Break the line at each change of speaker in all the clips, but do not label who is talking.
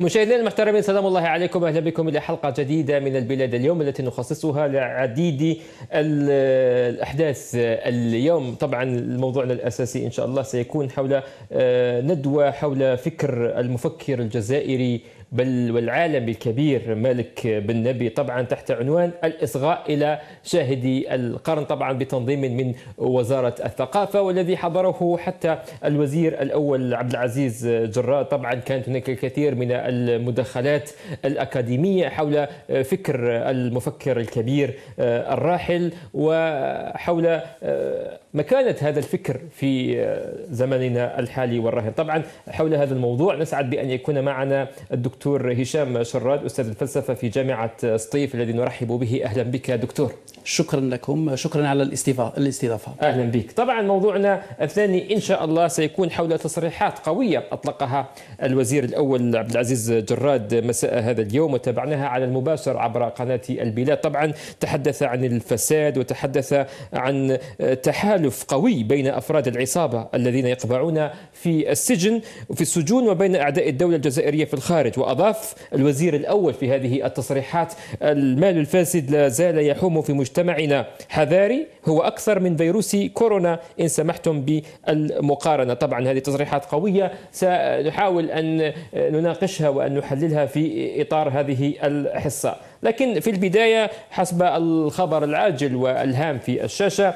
مشاهدينا المحترمين سلام الله عليكم اهلا بكم الى حلقه جديده من البلاد اليوم التي نخصصها لعديد الاحداث اليوم طبعا موضوعنا الاساسي ان شاء الله سيكون حول آه، ندوه حول فكر المفكر الجزائري بل والعالم الكبير مالك بن نبي طبعا تحت عنوان الإصغاء إلى شاهدي القرن طبعا بتنظيم من وزارة الثقافة والذي حضره حتى الوزير الأول عبد العزيز جراد طبعا كانت هناك الكثير من المداخلات الأكاديمية حول فكر المفكر الكبير الراحل وحول مكانة هذا الفكر في زمننا الحالي والراهن طبعا حول هذا الموضوع نسعد بأن يكون معنا الدكتور هشام شراد أستاذ الفلسفة في جامعة سطيف الذي نرحب به أهلا بك دكتور شكرا لكم شكرا على الاستضافة أهلا بك طبعا موضوعنا الثاني إن شاء الله سيكون حول تصريحات قوية أطلقها الوزير الأول عبد العزيز جراد مساء هذا اليوم وتابعناها على المباشر عبر قناة البلاد طبعا تحدث عن الفساد وتحدث عن تحالف قوي بين أفراد العصابة الذين يقبعون في السجن في السجون وبين أعداء الدولة الجزائرية في الخارج وأضاف الوزير الأول في هذه التصريحات المال الفاسد لا زال يحوم في مجتمع مجتمعنا حذاري هو أكثر من فيروس كورونا إن سمحتم بالمقارنة طبعا هذه تصريحات قوية سنحاول أن نناقشها وأن نحللها في إطار هذه الحصة لكن في البداية حسب الخبر العاجل والهام في الشاشة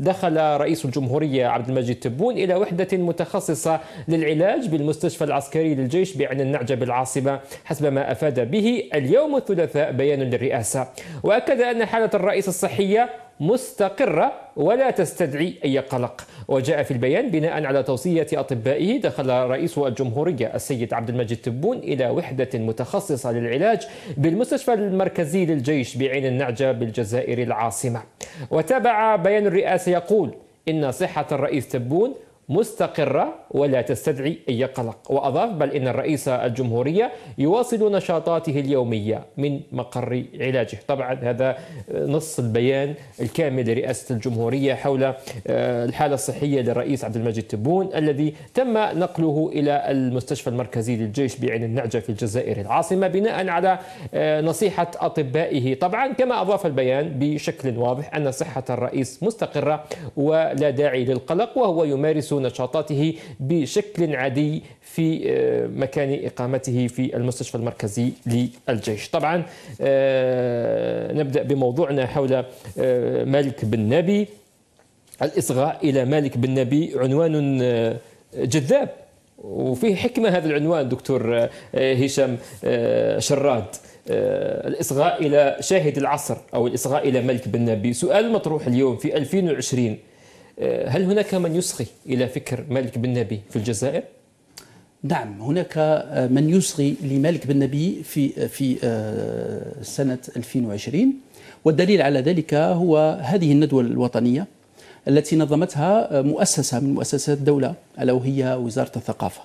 دخل رئيس الجمهورية عبد المجيد تبون إلى وحدة متخصصة للعلاج بالمستشفى العسكري للجيش بعين النعجة بالعاصمة حسب ما أفاد به اليوم الثلاثاء بيان للرئاسة وأكد أن حالة الرئيس الصحية مستقرة ولا تستدعي أي قلق وجاء في البيان بناء على توصية أطبائه دخل رئيس الجمهورية السيد عبد المجيد تبون إلى وحدة متخصصة للعلاج بالمستشفى المركزي للجيش بعين النعجة بالجزائر العاصمة وتابع بيان الرئاسة يقول إن صحة الرئيس تبون مستقرة ولا تستدعي أي قلق وأضاف بل إن الرئيس الجمهورية يواصل نشاطاته اليومية من مقر علاجه طبعا هذا نص البيان الكامل لرئاسة الجمهورية حول آه، الحالة الصحية للرئيس عبد المجيد تبون الذي تم نقله إلى المستشفى المركزي للجيش بعين النعجة في الجزائر العاصمة بناء على آه، نصيحة أطبائه طبعا كما أضاف البيان بشكل واضح أن صحة الرئيس مستقرة ولا داعي للقلق وهو يمارس نشاطاته بشكل عادي في آه، مكان إقامته في المستشفى المركزي للجيش طبعا آه، نبدأ بموضوعنا حول آه، مالك بن نبي الإصغاء إلى مالك بن نبي عنوان جذاب وفيه حكمة هذا العنوان دكتور هشام شراد الإصغاء إلى شاهد العصر أو الإصغاء إلى ملك بن نبي سؤال مطروح اليوم في 2020 آه، هل هناك من يصغي إلى فكر مالك بن نبي في الجزائر؟
نعم هناك آه، من يصغي لمالك بن نبي في آه، في سنة 2020 والدليل على ذلك هو هذه الندوة الوطنية التي نظمتها مؤسسة من مؤسسات الدولة ألا وهي وزارة الثقافة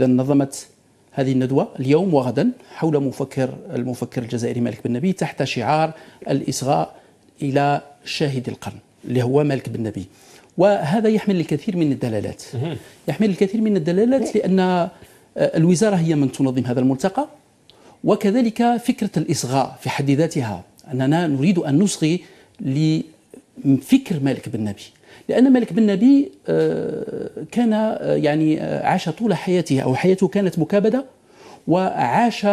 إذا نظمت هذه الندوة اليوم وغدا حول مفكر المفكر الجزائري مالك بن نبي تحت شعار الإصغاء إلى شاهد القرن اللي هو مالك بن نبي وهذا يحمل الكثير من الدلالات يحمل الكثير من الدلالات لأن آه، الوزارة هي من تنظم هذا الملتقى وكذلك فكرة الإصغاء في حد ذاتها أننا نريد أن نصغي لفكر مالك بن نبي لأن مالك بن نبي آه، كان آه، يعني عاش طول حياته أو حياته كانت مكابدة وعاش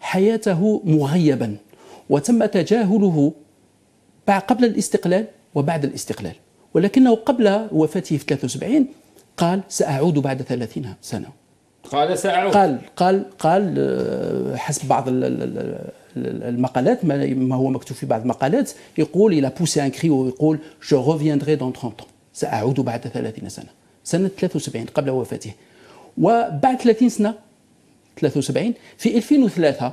حياته مغيبا وتم تجاهله قبل الاستقلال وبعد الاستقلال ولكنه قبل وفاته في 73 قال سأعود بعد 30 سنة قال سأعود قال قال قال آه، حسب بعض المقالات ما هو مكتوب في بعض المقالات يقول إلى بوسي ان كري ويقول جو ريفيندري دون 30 سأعود بعد 30 سنة سنة 73 قبل وفاته وبعد 30 سنة 73 في 2003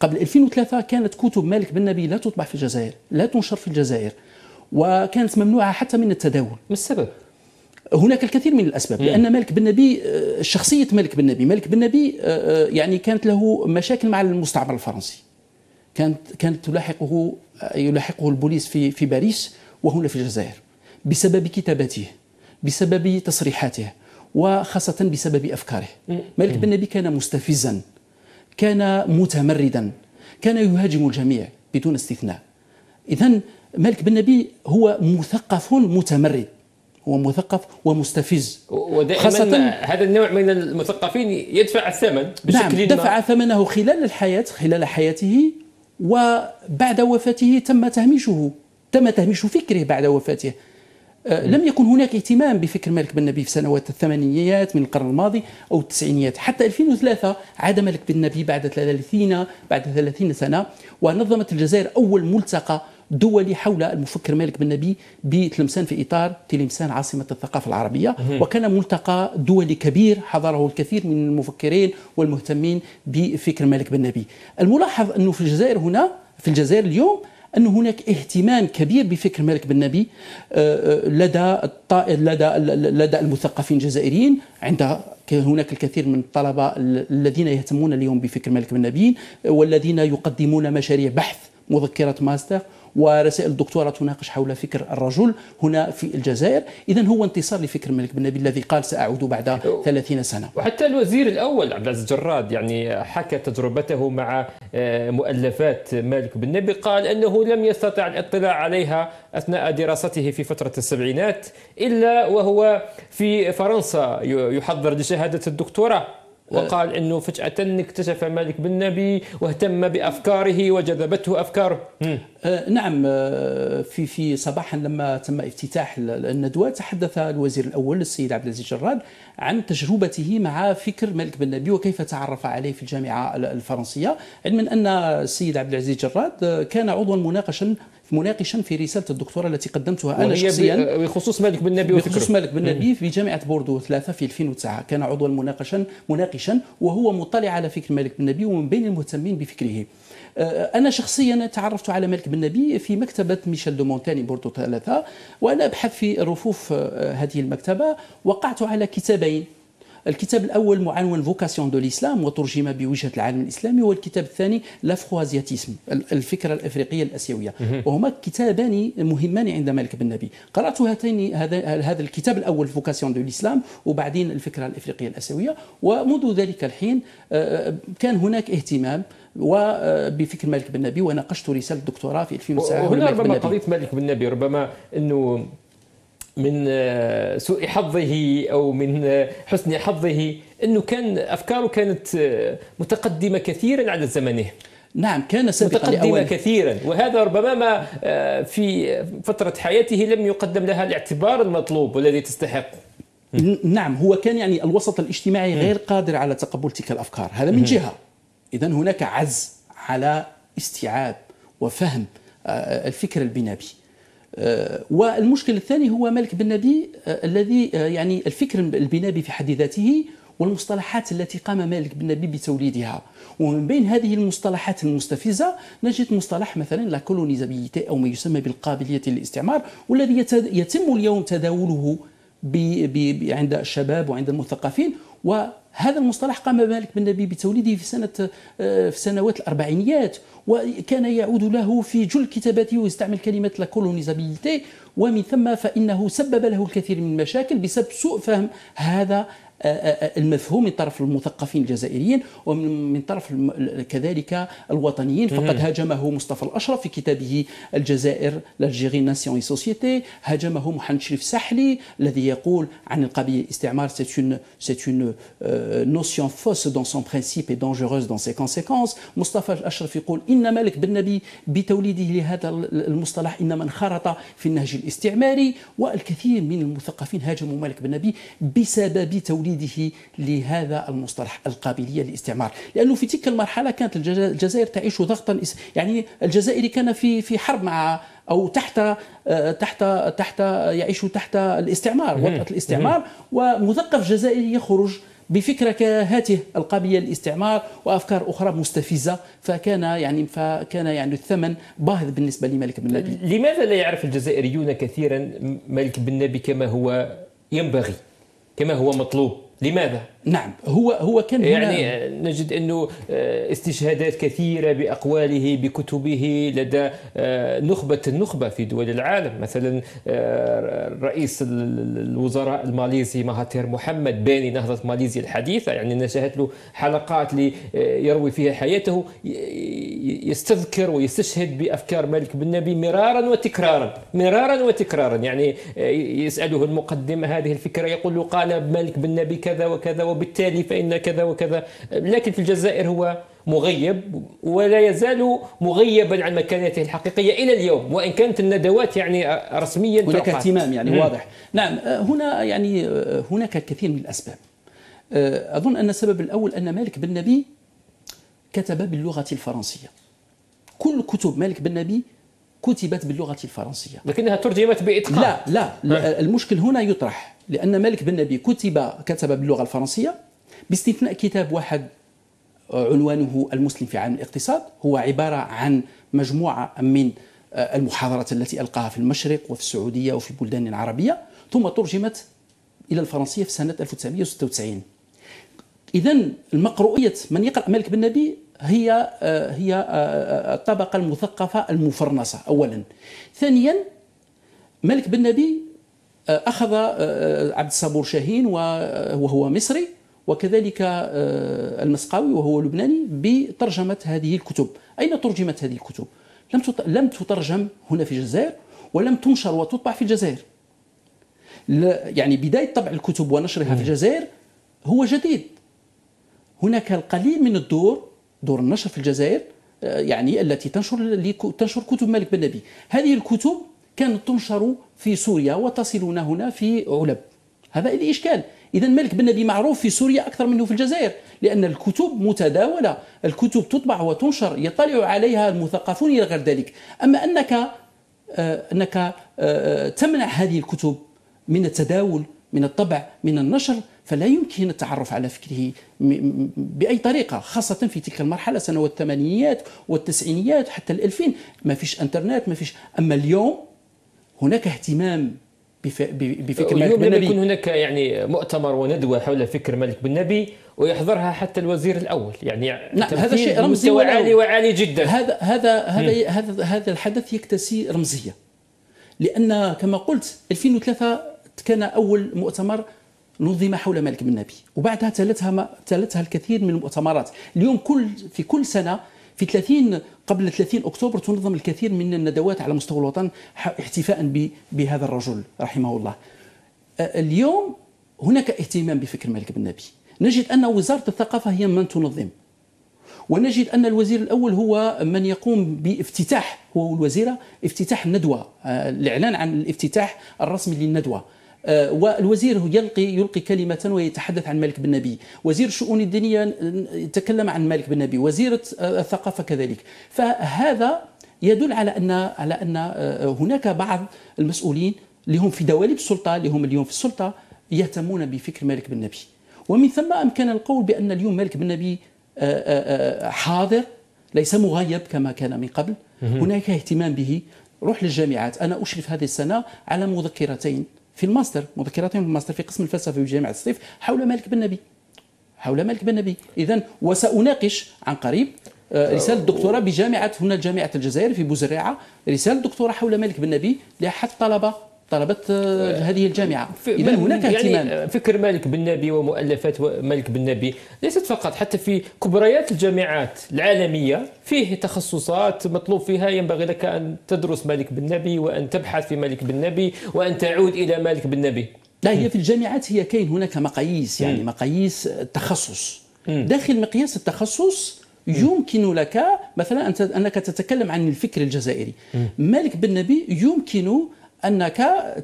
قبل 2003 كانت كتب مالك بن نبي لا تطبع في الجزائر لا تنشر في الجزائر وكانت ممنوعه حتى من التداول ما السبب؟ هناك الكثير من الاسباب لان مالك بن نبي آه، شخصيه مالك بن نبي مالك بن نبي آه، آه، يعني كانت له مشاكل مع المستعمر الفرنسي كانت كانت تلاحقه يلاحقه البوليس في في باريس وهنا في الجزائر بسبب كتاباته بسبب تصريحاته وخاصة بسبب أفكاره مالك بن نبي كان مستفزا كان متمردا كان يهاجم الجميع بدون استثناء إذا مالك بن نبي هو مثقف متمرد هو مثقف ومستفز ودائما خاصة
هذا النوع من المثقفين يدفع الثمن نعم، بشكل نعم دفع ما.
ثمنه خلال الحياة خلال حياته وبعد وفاته تم تهميشه تم تهميش فكره بعد وفاته أه، لم يكن هناك اهتمام بفكر مالك بن نبي في سنوات الثمانينيات من القرن الماضي او التسعينيات حتى 2003 عاد مالك بن نبي بعد 30 بعد 30 سنه ونظمت الجزائر اول ملتقى دولي حول المفكر مالك بن نبي بتلمسان في إطار تلمسان عاصمة الثقافة العربية وكان ملتقى دولي كبير حضره الكثير من المفكرين والمهتمين بفكر مالك بن نبي الملاحظ أنه في الجزائر هنا في الجزائر اليوم أن هناك اهتمام كبير بفكر مالك بن نبي آه، آه، لدى لدى لدى المثقفين الجزائريين عند هناك الكثير من الطلبة الذين يهتمون اليوم بفكر مالك بن نبي والذين يقدمون مشاريع بحث مذكرة ماستر ورسائل الدكتوراه تناقش حول فكر الرجل هنا في الجزائر اذا هو انتصار لفكر الملك بن نبي الذي قال ساعود بعد 30 سنه
وحتى الوزير الاول عبد العزيز جراد يعني حكى تجربته مع آه، مؤلفات مالك بن نبي قال انه لم يستطع الاطلاع عليها اثناء دراسته في فتره السبعينات الا وهو في فرنسا يحضر لشهاده الدكتوراه آه. وقال انه فجأة
اكتشف مالك بن نبي واهتم بافكاره وجذبته افكاره. آه، نعم آه، في في صباحا لما تم افتتاح الندوه تحدث الوزير الاول السيد عبد العزيز جراد عن تجربته مع فكر مالك بن نبي وكيف تعرف عليه في الجامعه الفرنسيه، علما ان السيد عبد العزيز جراد كان عضوا مناقشا مناقشا في رساله الدكتوراه التي قدمتها انا شخصيا بخصوص مالك بن نبي وفكره بخصوص مالك بن نبي في جامعه بوردو 3 في 2009 كان عضوا مناقشا مناقشا وهو مطلع على فكر مالك بن نبي ومن بين المهتمين بفكره أه، انا شخصيا تعرفت على مالك بن نبي في مكتبه ميشيل دو مونتاني بوردو 3 وانا ابحث في رفوف أه، هذه المكتبه وقعت على كتابين الكتاب الأول معنون فوكاسيون دو الإسلام وترجم بوجهة العالم الإسلامي والكتاب الثاني لافروازياتيسم الفكرة الأفريقية الأسيوية وهما كتابان مهمان عند مالك بن نبي قرأت هاتين هذا هذا الكتاب الأول فوكاسيون دو الإسلام وبعدين الفكرة الأفريقية الأسيوية ومنذ ذلك الحين آه، آه، كان هناك اهتمام وبفكر آه، مالك بن نبي وناقشت رساله دكتوراه في 2009 هنا ربما قضيه
مالك بن نبي ربما انه من آه، سوء حظه او من آه، حسن حظه انه كان افكاره كانت آه، متقدمه كثيرا على زمنه نعم كان سابقا متقدمة كثيرا وهذا ربما ما في فترة حياته لم يقدم لها الاعتبار المطلوب والذي تستحقه
نعم هو كان يعني الوسط الاجتماعي غير قادر على تقبل تلك الأفكار هذا من جهة إذا هناك عجز على استيعاب وفهم الفكر البنابي آه، والمشكل الثاني هو مالك بن نبي آه، الذي آه، يعني الفكر البنابي في حد ذاته والمصطلحات التي قام مالك بن نبي بتوليدها ومن بين هذه المصطلحات المستفزه نجد مصطلح مثلا لا كولونيزابيتي او ما يسمى بالقابليه للاستعمار والذي يتم اليوم تداوله عند الشباب وعند المثقفين و هذا المصطلح قام مالك بن نبي بتوليده في سنة آه، في سنوات الأربعينيات وكان يعود له في جل كتاباته ويستعمل كلمة لا كولونيزابيلتي ومن ثم فإنه سبب له الكثير من المشاكل بسبب سوء فهم هذا آه، آه، آه، المفهوم من طرف المثقفين الجزائريين ومن طرف كذلك الوطنيين فقد هاجمه مصطفى الاشرف في كتابه الجزائر لالجيري ناسيون اي سوسيتي هاجمه محمد شريف سحلي الذي يقول عن القبيل الاستعمار سيت اون سيت اون نوسيون فوس دون سون برينسيپ اي دونجوروز دون سي كونسيكونس مصطفى الاشرف يقول ان مالك بن نبي بتوليده لهذا المصطلح انما انخرط في النهج الاستعماري والكثير من المثقفين هاجموا مالك بن نبي بسبب توليده لهذا المصطلح القابلية للاستعمار لأنه في تلك المرحلة كانت الجزائر تعيش ضغطا يعني الجزائري كان في في حرب مع او تحت آه، تحت تحت يعيش تحت الاستعمار وطأة الاستعمار ومثقف جزائري يخرج بفكره كهاته القابله للاستعمار وافكار اخرى مستفزه فكان يعني فكان يعني الثمن باهظ بالنسبه لمالك بن نبي
لماذا لا يعرف الجزائريون كثيرا مالك بن نبي كما هو ينبغي كما هو مطلوب لماذا نعم هو هو كان يعني نجد انه آه، استشهادات كثيره باقواله بكتبه لدى آه، نخبه النخبه في دول العالم مثلا آه، رئيس الوزراء الماليزي مهاتير محمد باني نهضه ماليزيا الحديثه يعني نشهت له حلقات ليروي فيها حياته يستذكر ويستشهد بافكار مالك بن نبي مرارا وتكرارا مرارا وتكرارا يعني يساله المقدم هذه الفكره يقول له قال مالك بن نبي كذا وكذا وبالتالي فإن كذا وكذا لكن في الجزائر هو مغيب ولا يزال مغيبا عن مكانته الحقيقية إلى اليوم وإن كانت الندوات يعني رسميا هناك اهتمام يعني م. واضح
نعم هنا يعني هناك الكثير من الأسباب أظن أن السبب الأول أن مالك بن نبي كتب باللغة الفرنسية كل كتب مالك بن نبي كتبت باللغة الفرنسية لكنها ترجمت بإتقان لا لا, المشكل هنا يطرح لأن مالك بن نبي كتب كتب باللغة الفرنسية باستثناء كتاب واحد آه، عنوانه المسلم في عالم الاقتصاد هو عبارة عن مجموعة من آه، المحاضرات التي ألقاها في المشرق وفي السعودية وفي بلدان العربية ثم ترجمت إلى الفرنسية في سنة 1996 إذا المقروئية من يقرأ مالك بن نبي هي آه، هي آه، آه، الطبقه المثقفه المفرنسه اولا ثانيا ملك بن نبي اخذ عبد الصبور شاهين وهو مصري وكذلك المسقاوي وهو لبناني بترجمه هذه الكتب اين ترجمت هذه الكتب لم لم تترجم هنا في الجزائر ولم تنشر وتطبع في الجزائر يعني بدايه طبع الكتب ونشرها في الجزائر هو جديد هناك القليل من الدور دور النشر في الجزائر آه، يعني التي تنشر تنشر كتب مالك بن نبي هذه الكتب كانت تنشر في سوريا وتصلنا هنا في علب هذا الإشكال إذا مالك بن نبي معروف في سوريا أكثر منه في الجزائر لأن الكتب متداولة الكتب تطبع وتنشر يطلع عليها المثقفون إلى غير ذلك أما أنك آه، أنك آه، تمنع هذه الكتب من التداول من الطبع من النشر فلا يمكن التعرف على فكره باي طريقه خاصه في تلك المرحله سنوات الثمانينيات والتسعينيات حتى الألفين ما فيش انترنت ما فيش اما اليوم هناك اهتمام بفكر مالك بن نبي يكون
هناك يعني مؤتمر وندوه حول فكر مالك بن نبي ويحضرها حتى الوزير الاول يعني نعم هذا شيء رمزي وعالي وعالي جدا هذا
هذا هذا هذا, هذا الحدث يكتسي رمزيه لان كما قلت 2003 كان اول مؤتمر نظم حول مالك بن نبي وبعدها تلتها تلتها الكثير من المؤتمرات اليوم كل في كل سنه في 30 قبل 30 اكتوبر تنظم الكثير من الندوات على مستوى الوطن احتفاء بهذا الرجل رحمه الله اليوم هناك اهتمام بفكر مالك بن نبي نجد ان وزاره الثقافه هي من تنظم ونجد ان الوزير الاول هو من يقوم بافتتاح هو الوزيره افتتاح الندوه آه، الاعلان عن الافتتاح الرسمي للندوه آه، والوزير يلقي يلقي كلمة ويتحدث عن مالك بن نبي وزير الشؤون الدينية يتكلم عن مالك بن نبي وزيرة آه، الثقافة كذلك فهذا يدل على أن على أن آه، هناك بعض المسؤولين اللي هم في دواليب السلطة اللي هم اليوم في السلطة يهتمون بفكر مالك بن نبي ومن ثم أمكن القول بأن اليوم مالك بن نبي حاضر ليس مغيب كما كان من قبل هناك اهتمام به روح للجامعات أنا أشرف هذه السنة على مذكرتين في الماستر مذكراتهم في الماستر في قسم الفلسفه في جامعه الصيف حول مالك بن نبي حول مالك بن نبي اذا وساناقش عن قريب آه، رسالة دكتوراه بجامعة هنا جامعة الجزائر في بوزريعه رسالة دكتوراه حول مالك بن نبي لأحد الطلبة طلبة آه، آه، هذه الجامعة إذا هناك يعني اهتمام
آه، فكر مالك بن نبي ومؤلفات مالك بن نبي ليست فقط حتى في كبريات الجامعات العالمية فيه تخصصات مطلوب فيها ينبغي لك أن تدرس مالك بن نبي وأن تبحث في مالك بن نبي وأن تعود إلى مالك بن نبي
لا هي في الجامعات هي كاين هناك مقاييس يعني مقاييس التخصص داخل مقياس التخصص يمكن لك مثلا انك تتكلم عن الفكر الجزائري مالك بن نبي يمكن انك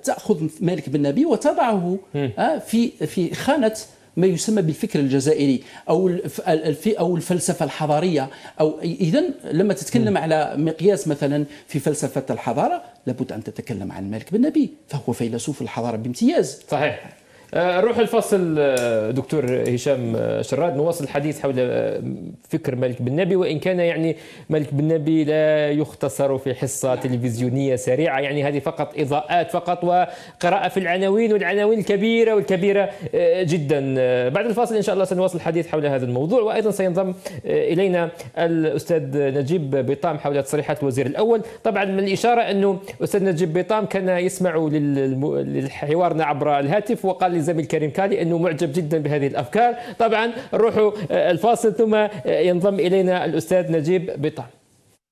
تاخذ مالك بن نبي وتضعه آه، في في خانه ما يسمى بالفكر الجزائري او او الفلسفه الحضاريه او اذا لما تتكلم على مقياس مثلا في فلسفه الحضاره لابد ان تتكلم عن مالك بن نبي فهو فيلسوف الحضاره بامتياز صحيح آه،
نروح الفصل آه، دكتور هشام آه، شراد نواصل الحديث حول فكر مالك بن نبي وان كان يعني مالك بن نبي لا يختصر في حصه تلفزيونيه سريعه يعني هذه فقط اضاءات فقط وقراءه في العناوين والعناوين الكبيره والكبيره جدا بعد الفاصل ان شاء الله سنواصل الحديث حول هذا الموضوع وايضا سينضم الينا الاستاذ نجيب بيطام حول تصريحات الوزير الاول طبعا من الاشاره انه استاذ نجيب بيطام كان يسمع لحوارنا عبر الهاتف وقال قال لي زميل كريم كالي انه معجب جدا بهذه الافكار طبعا نروحوا آه، الفاصل ثم آه، ينضم الينا الاستاذ نجيب بطان